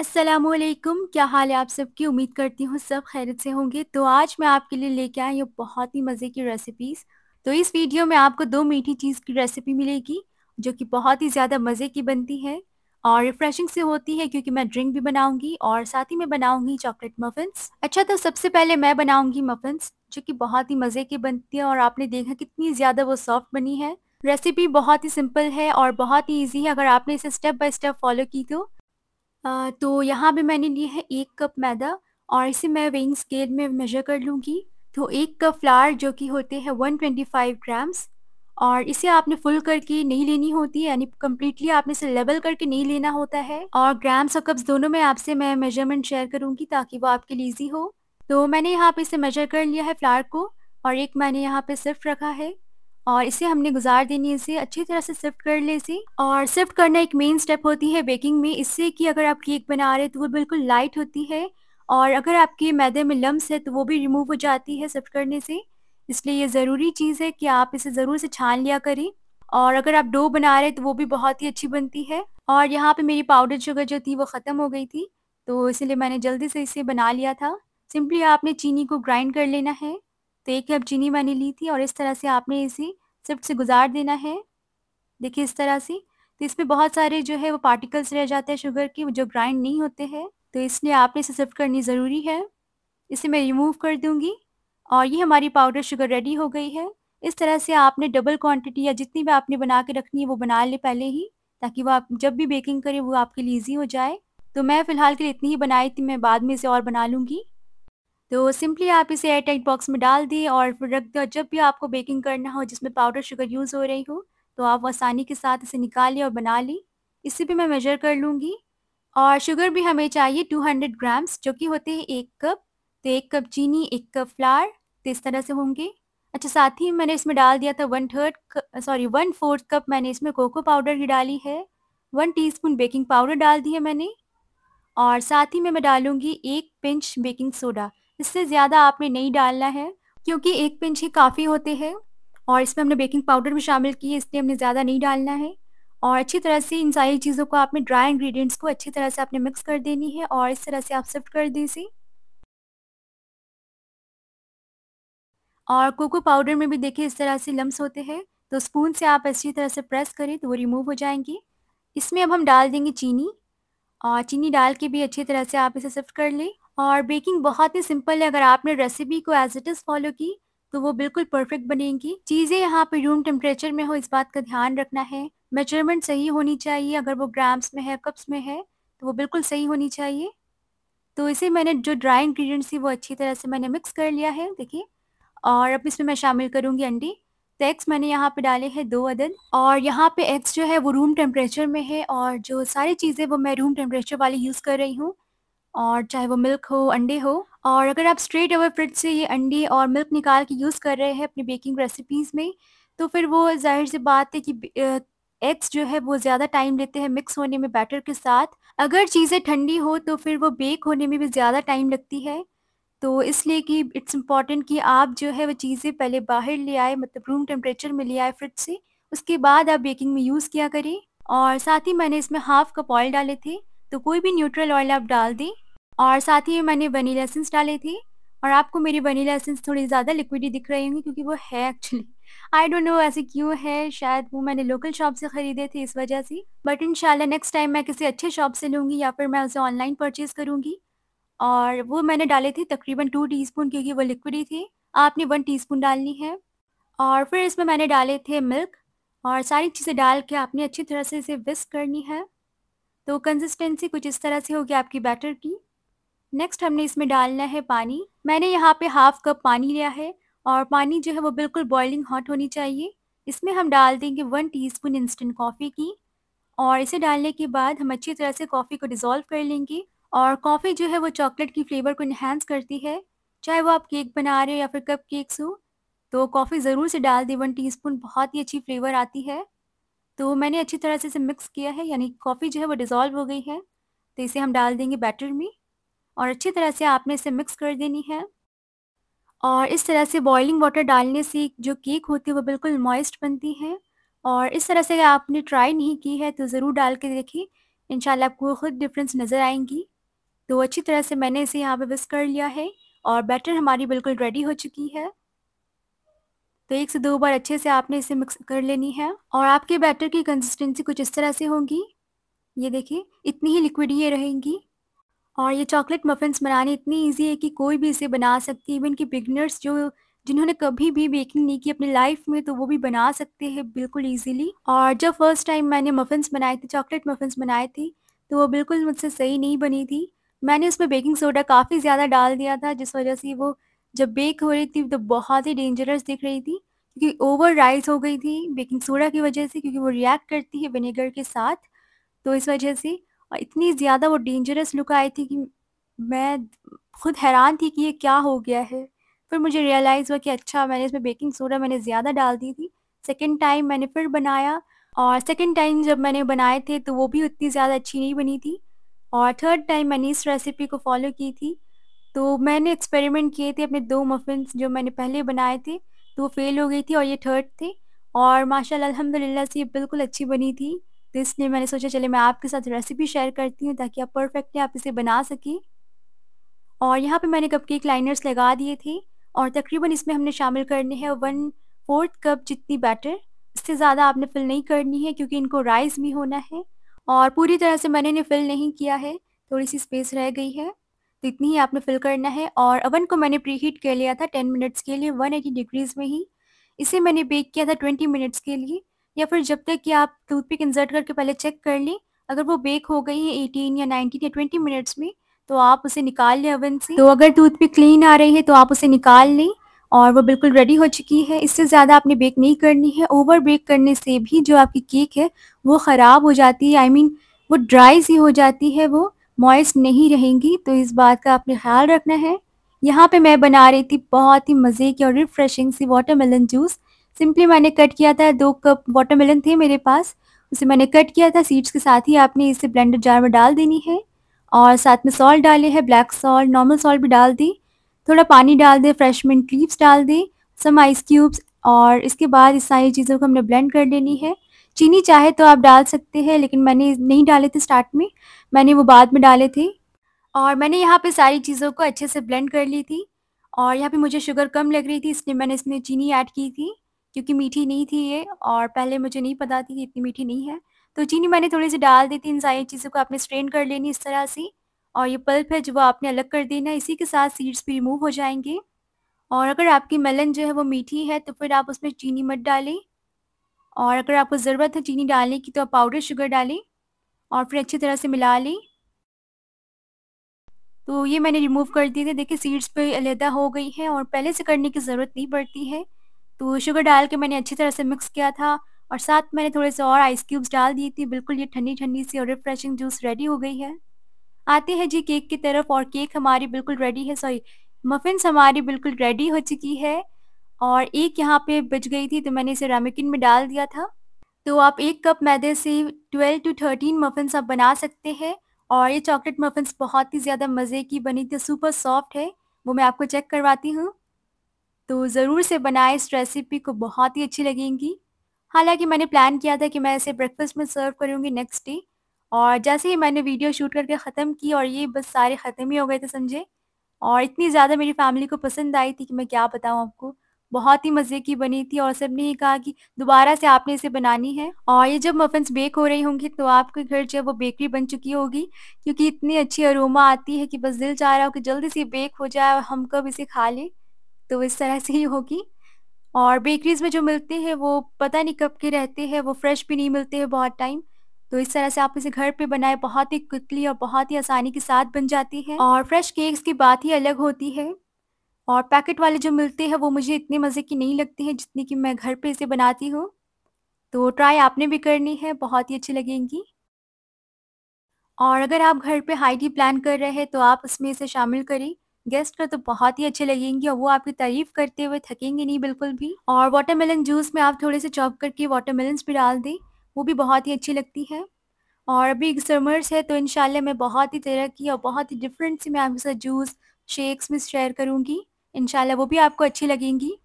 असलकुम क्या हाल है आप सबकी उम्मीद करती हूँ सब खैरियत से होंगे तो आज मैं आपके लिए लेके आई हूँ बहुत ही मज़े की रेसिपीज़ तो इस वीडियो में आपको दो मीठी चीज़ की रेसिपी मिलेगी जो कि बहुत ही ज़्यादा मज़े की बनती है और रिफ़्रेशिंग से होती है क्योंकि मैं ड्रिंक भी बनाऊंगी और साथ ही मैं बनाऊंगी चॉकलेट मफिन्स अच्छा तो सबसे पहले मैं बनाऊंगी मफिन्स जो कि बहुत ही मज़े की बनती है और आपने देखा कितनी ज़्यादा वो सॉफ्ट बनी है रेसिपी बहुत ही सिंपल है और बहुत ही ईजी है अगर आपने इसे स्टेप बाय स्टेप फॉलो की तो तो यहाँ पे मैंने लिए है एक कप मैदा और इसे मैं वेइंग स्केल में मेजर कर लूँगी। तो एक कप फ्लावर जो कि होते हैं 125 ग्राम्स और इसे आपने फुल करके नहीं लेनी होती यानी कम्प्लीटली आपने इसे लेवल करके नहीं लेना होता है और ग्राम्स और कप्स दोनों में आपसे मैं मेजरमेंट शेयर करूँगी ताकि वो आपके लिए ईजी हो। तो मैंने यहाँ पे इसे मेजर कर लिया है फ्लावर को और एक मैंने यहाँ पे सिर्फ रखा है। और इसे हमने गुजार देनी है इसे अच्छी तरह से सिफ्ट कर ले इसे और सिफ्ट करना एक मेन स्टेप होती है बेकिंग में इससे कि अगर आप केक बना रहे तो वो बिल्कुल लाइट होती है और अगर आपके मैदे में लम्स है तो वो भी रिमूव हो जाती है सिफ्ट करने से इसलिए ये ज़रूरी चीज़ है कि आप इसे ज़रूर से छान लिया करें और अगर आप डो बना रहे तो वो भी बहुत ही अच्छी बनती है और यहाँ पे मेरी पाउडर शुगर जो थी वो ख़त्म हो गई थी तो इसलिए मैंने जल्दी से इसे बना लिया था सिंपली आपने चीनी को ग्राइंड कर लेना है तो एक कप चीनी मैंने ली थी और इस तरह से आपने इसे सिफ्ट से गुजार देना है देखिए इस तरह से तो इसमें बहुत सारे जो है वो पार्टिकल्स रह जाते हैं शुगर के जो ग्राइंड नहीं होते हैं तो इसलिए आपने इसे सिफ्ट करनी ज़रूरी है इसे मैं रिमूव कर दूंगी और ये हमारी पाउडर शुगर रेडी हो गई है इस तरह से आपने डबल क्वांटिटी या जितनी भी आपने बना के रखनी है वो बना ले पहले ही ताकि वो आप जब भी बेकिंग करें वो आपके लिए ईजी हो जाए तो मैं फ़िलहाल के लिए इतनी ही बनाई थी मैं बाद में इसे और बना लूँगी तो सिंपली आप इसे एयर टाइट बॉक्स में डाल दिए और फिर रख दें जब भी आपको बेकिंग करना हो जिसमें पाउडर शुगर यूज़ हो रही हो तो आप आसानी के साथ इसे निकालिए और बना लें इसे भी मैं मेजर कर लूँगी और शुगर भी हमें चाहिए 200 ग्राम्स जो कि होते हैं एक कप तो एक कप चीनी एक कप फ्लावर तो इस तरह से होंगे अच्छा साथ ही मैंने इसमें डाल दिया था one third sorry one fourth cup मैंने इसमें कोको पाउडर ही डाली है वन टीस्पून बेकिंग पाउडर डाल दी है मैंने और साथ ही में मैं डालूँगी एक पिंच बेकिंग सोडा इससे ज़्यादा आपने नहीं डालना है क्योंकि एक पिंच ही काफ़ी होते हैं और इसमें हमने बेकिंग पाउडर भी शामिल है इसलिए हमने ज़्यादा नहीं डालना है और अच्छी तरह से इन सारी चीज़ों को आपने ड्राई इंग्रेडिएंट्स को अच्छी तरह से आपने मिक्स कर देनी है और इस तरह से आप सिफ्ट कर दीजिए और कोको पाउडर में भी देखिए इस तरह से लम्स होते हैं तो स्पून से आप अच्छी तरह से प्रेस करें तो वो रिमूव हो जाएंगी इसमें अब हम डाल देंगे चीनी और चीनी डाल के भी अच्छी तरह से आप इसे सिफ्ट कर लें और बेकिंग बहुत ही सिंपल है अगर आपने रेसिपी को एज इट इज़ फॉलो की तो वो बिल्कुल परफेक्ट बनेंगी चीज़ें यहाँ पे रूम टेम्परेचर में हो इस बात का ध्यान रखना है मेजरमेंट सही होनी चाहिए अगर वो ग्राम्स में है कप्स में है तो वो बिल्कुल सही होनी चाहिए तो इसे मैंने जो ड्राई इंग्रेडिएंट्स थी वो अच्छी तरह से मैंने मिक्स कर लिया है देखिए और अब इसमें मैं शामिल करूँगी अंडी एक्स मैंने यहाँ पे डाले हैं दो अदद और यहाँ पे एक्स जो है वो रूम टेम्परेचर में है और जो सारी चीज़ें वो मैं रूम टेम्परेचर वाली यूज़ कर रही हूँ और चाहे वो मिल्क हो अंडे हो और अगर आप स्ट्रेट ओवर फ्रिज से ये अंडे और मिल्क निकाल के यूज़ कर रहे हैं अपनी बेकिंग रेसिपीज़ में तो फिर वो जाहिर सी बात है कि एग्स जो है वो ज़्यादा टाइम लेते हैं मिक्स होने में बैटर के साथ अगर चीज़ें ठंडी हो तो फिर वो बेक होने में भी ज़्यादा टाइम लगती है तो इसलिए कि इट्स इम्पॉर्टेंट कि आप जो है वो चीज़ें पहले बाहर ले आए मतलब रूम टेम्परेचर में ले आए फ्रिज से उसके बाद आप बेकिंग में यूज़ किया करें और साथ ही मैंने इसमें हाफ कप ऑयल डाले थे तो कोई भी न्यूट्रल ऑयल आप डाल दें और साथ ही मैंने वनीला एसेंस डाले थे और आपको मेरी वनीला एसेंस थोड़ी ज़्यादा लिक्विडी दिख रही होंगी क्योंकि वो है एक्चुअली आई डोंट नो ऐसे क्यों है शायद वो मैंने लोकल शॉप से ख़रीदे थे इस वजह से बट इन नेक्स्ट टाइम मैं किसी अच्छे शॉप से लूँगी या फिर मैं उसे ऑनलाइन परचेज़ करूँगी और वो मैंने डाले थे तकरीबन टू स्पून क्योंकि वो लिक्विड ही थी आपने वन स्पून डालनी है और फिर इसमें मैंने डाले थे मिल्क और सारी चीज़ें डाल के आपने अच्छी तरह से इसे विस्क करनी है तो कंसिस्टेंसी कुछ इस तरह से होगी आपकी बैटर की नेक्स्ट हमने इसमें डालना है पानी मैंने यहाँ पे हाफ कप पानी लिया है और पानी जो है वो बिल्कुल बॉइलिंग हॉट होनी चाहिए इसमें हम डाल देंगे वन टीस्पून इंस्टेंट कॉफ़ी की और इसे डालने के बाद हम अच्छी तरह से कॉफ़ी को डिज़ोल्व कर लेंगे और कॉफ़ी जो है वो चॉकलेट की फ्लेवर को इन्हेंस करती है चाहे वो आप केक बना रहे हो या फिर कप केक्स हो तो कॉफ़ी ज़रूर से डाल दें वन टीस्पून बहुत ही अच्छी फ्लेवर आती है तो मैंने अच्छी तरह से इसे मिक्स किया है यानी कॉफ़ी जो है वो डिज़ोल्व हो गई है तो इसे हम डाल देंगे बैटर में और अच्छी तरह से आपने इसे मिक्स कर देनी है और इस तरह से बॉइलिंग वाटर डालने से जो केक होती है वो बिल्कुल मॉइस्ट बनती है और इस तरह से आपने ट्राई नहीं की है तो ज़रूर डाल के देखिए इन आपको ख़ुद डिफरेंस नज़र आएंगी तो अच्छी तरह से मैंने इसे यहाँ पे विस्क कर लिया है और बैटर हमारी बिल्कुल रेडी हो चुकी है तो एक से दो बार अच्छे से आपने इसे मिक्स कर लेनी है और आपके बैटर की कंसिस्टेंसी कुछ इस तरह से होगी ये देखिए इतनी ही लिक्विड ये रहेंगी और ये चॉकलेट मफिन्स बनाने इतनी इजी है कि कोई भी इसे बना सकती है इवन कि बिगनर्स जो जिन्होंने कभी भी बेकिंग नहीं की अपनी लाइफ में तो वो भी बना सकते हैं बिल्कुल इजीली और जब फर्स्ट टाइम मैंने मफिन्स बनाए थे चॉकलेट मफिन्स बनाए थे तो वो बिल्कुल मुझसे सही नहीं बनी थी मैंने उसमें बेकिंग सोडा काफ़ी ज़्यादा डाल दिया था जिस वजह से वो जब बेक हो रही थी तो बहुत ही डेंजरस दिख रही थी क्योंकि ओवर राइज हो गई थी बेकिंग सोडा की वजह से क्योंकि वो रिएक्ट करती है विनेगर के साथ तो इस वजह से और इतनी ज़्यादा वो डेंजरस लुक आई थी कि मैं खुद हैरान थी कि ये क्या हो गया है फिर मुझे रियलाइज़ हुआ कि अच्छा मैंने इसमें बेकिंग सोडा मैंने ज़्यादा डाल दी थी सेकेंड टाइम मैंने फिर बनाया और सेकेंड टाइम जब मैंने बनाए थे तो वो भी उतनी ज़्यादा अच्छी नहीं बनी थी और थर्ड टाइम मैंने इस रेसिपी को फॉलो की थी तो मैंने एक्सपेरिमेंट किए थे अपने दो मफिन्स जो मैंने पहले बनाए थे तो वो फेल हो गई थी और ये थर्ड थे और अलहमद अल्हम्दुलिल्लाह से ये बिल्कुल अच्छी बनी थी तो इसलिए मैंने सोचा चले मैं आपके साथ रेसिपी शेयर करती हूँ ताकि आप परफेक्टली आप इसे बना सकें और यहाँ पे मैंने कप केक लाइनर्स लगा दिए थे और तकरीबन इसमें हमने शामिल करने हैं वन फोर्थ कप जितनी बैटर इससे ज़्यादा आपने फिल नहीं करनी है क्योंकि इनको राइस भी होना है और पूरी तरह से मैंने इन्हें फिल नहीं किया है थोड़ी सी स्पेस रह गई है तो इतनी ही आपने फिल करना है और अवन को मैंने प्री हीट कर लिया था टेन मिनट्स के लिए वन एटी डिग्रीज़ में ही इसे मैंने बेक किया था ट्वेंटी मिनट्स के लिए या फिर जब तक कि आप टूथपिक इंसर्ट करके पहले चेक कर लें अगर वो बेक हो गई है एटीन या नाइनटीन या ट्वेंटी मिनट्स में तो आप उसे निकाल लें अवन से तो अगर टूथपिक क्लीन आ रही है तो आप उसे निकाल लें और वो बिल्कुल रेडी हो चुकी है इससे ज़्यादा आपने बेक नहीं करनी है ओवर बेक करने से भी जो आपकी केक है वो ख़राब हो जाती है आई I मीन mean, वो ड्राई सी हो जाती है वो मॉइस्ट नहीं रहेंगी तो इस बात का आपने ख्याल रखना है यहाँ पे मैं बना रही थी बहुत ही मज़े की और रिफ़्रेशिंग सी वाटरमेलन जूस सिंपली मैंने कट किया था दो कप वाटरमेलन थे मेरे पास उसे मैंने कट किया था सीड्स के साथ ही आपने इसे ब्लेंडर जार में डाल देनी है और साथ में सॉल्ट डाले हैं ब्लैक सॉल्ट नॉर्मल सॉल्ट भी डाल दी थोड़ा पानी डाल दें फ्रेश मिंट लीव्स डाल दें सम आइस क्यूब्स और इसके बाद इस सारी चीज़ों को हमने ब्लेंड कर लेनी है चीनी चाहे तो आप डाल सकते हैं लेकिन मैंने नहीं डाले थे स्टार्ट में मैंने वो बाद में डाले थे और मैंने यहाँ पे सारी चीज़ों को अच्छे से ब्लेंड कर ली थी और यहाँ पे मुझे शुगर कम लग रही थी इसलिए मैंने इसमें चीनी ऐड की थी क्योंकि मीठी नहीं थी ये और पहले मुझे नहीं पता थी कि इतनी मीठी नहीं है तो चीनी मैंने थोड़ी सी डाल दी थी इन सारी चीज़ों को आपने स्ट्रेन कर लेनी इस तरह से और ये पल्प है जो आपने अलग कर देना है इसी के साथ सीड्स भी रिमूव हो जाएंगे और अगर आपकी मेलन जो है वो मीठी है तो फिर आप उसमें चीनी मत डालें और अगर आपको ज़रूरत है चीनी डालने की तो आप पाउडर शुगर डालें और फिर अच्छी तरह से मिला लें तो ये मैंने रिमूव कर दिए थे देखिए सीड्स पे अलहदा हो गई हैं और पहले से करने की ज़रूरत नहीं पड़ती है तो शुगर डाल के मैंने अच्छी तरह से मिक्स किया था और साथ मैंने थोड़े से और आइस क्यूब्स डाल दिए थे बिल्कुल ये ठंडी ठंडी सी और रिफ्रेशिंग जूस रेडी हो गई है आते हैं जी केक की तरफ और केक हमारी बिल्कुल रेडी है सॉरी मफिन्स हमारी बिल्कुल रेडी हो चुकी है और एक यहाँ पे बच गई थी तो मैंने इसे रेमिकिन में डाल दिया था तो आप एक कप मैदे से 12 टू 13 मफिन्स आप बना सकते हैं और ये चॉकलेट मफिन्स बहुत ही ज़्यादा मज़े की बनी थी सुपर सॉफ्ट है वो मैं आपको चेक करवाती हूँ तो ज़रूर से बनाए इस रेसिपी को बहुत ही अच्छी लगेंगी हालांकि मैंने प्लान किया था कि मैं इसे ब्रेकफास्ट में सर्व करूँगी नेक्स्ट डे और जैसे ही मैंने वीडियो शूट करके ख़त्म की और ये बस सारे ख़त्म ही हो गए थे समझे और इतनी ज़्यादा मेरी फैमिली को पसंद आई थी कि मैं क्या बताऊँ आपको बहुत ही मज़े की बनी थी और सबने ही कहा कि दोबारा से आपने इसे बनानी है और ये जब मफिन बेक हो रही होंगी तो आपके घर जो वो बेकरी बन चुकी होगी क्योंकि इतनी अच्छी अरोमा आती है कि बस दिल चाह रहा हो कि जल्दी से बेक हो जाए और हम कब इसे खा लें तो इस तरह से ही होगी और बेकरीज में जो मिलते हैं वो पता नहीं कब के रहते हैं वो फ्रेश भी नहीं मिलते हैं बहुत टाइम तो इस तरह से आप इसे घर पे बनाए बहुत ही क्विकली और बहुत ही आसानी के साथ बन जाती है और फ्रेश केक्स की बात ही अलग होती है और पैकेट वाले जो मिलते हैं वो मुझे इतने मज़े की नहीं लगते हैं जितनी कि मैं घर पे इसे बनाती हूँ तो ट्राई आपने भी करनी है बहुत ही अच्छी लगेंगी और अगर आप घर पे हाइडी प्लान कर रहे हैं तो आप उसमें इसे शामिल करें गेस्ट का तो बहुत ही अच्छे लगेंगे और वो आपकी तारीफ करते हुए थकेंगे नहीं बिल्कुल भी और वाटरमेलन जूस में आप थोड़े से चॉप करके वाटरमेलन भी डाल दें वो भी बहुत ही अच्छी लगती है और अभी समर्स है तो इन मैं बहुत ही तरह की और बहुत ही डिफरेंट सी मैं आपके साथ जूस शेक्स में शेयर करूँगी इन वो भी आपको अच्छी लगेंगी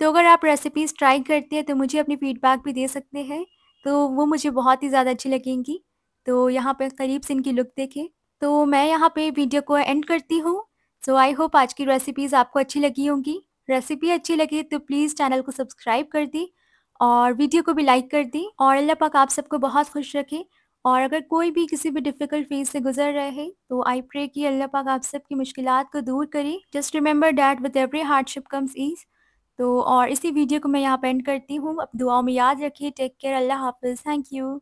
तो अगर आप रेसिपीज़ ट्राई करते हैं तो मुझे अपनी फीडबैक भी दे सकते हैं तो वो मुझे बहुत ही ज़्यादा अच्छी लगेंगी तो यहाँ पे करीब से इनकी लुक देखें तो मैं यहाँ पे वीडियो को एंड करती हूँ सो आई होप आज की रेसिपीज़ आपको अच्छी लगी होंगी रेसिपी अच्छी लगी तो प्लीज़ चैनल को सब्सक्राइब कर दी और वीडियो को भी लाइक कर दें और अल्लाह पाक आप सबको बहुत खुश रखे और अगर कोई भी किसी भी डिफिकल्ट फेज से गुजर रहे हैं तो आई प्रे कि अल्लाह पाक आप सबकी मुश्किल को दूर करे just remember that with every hardship comes ease तो और इसी वीडियो को मैं यहाँ पेंड करती हूँ अब दुआओं में याद रखिए टेक केयर अल्लाह हाफिज़ थैंक यू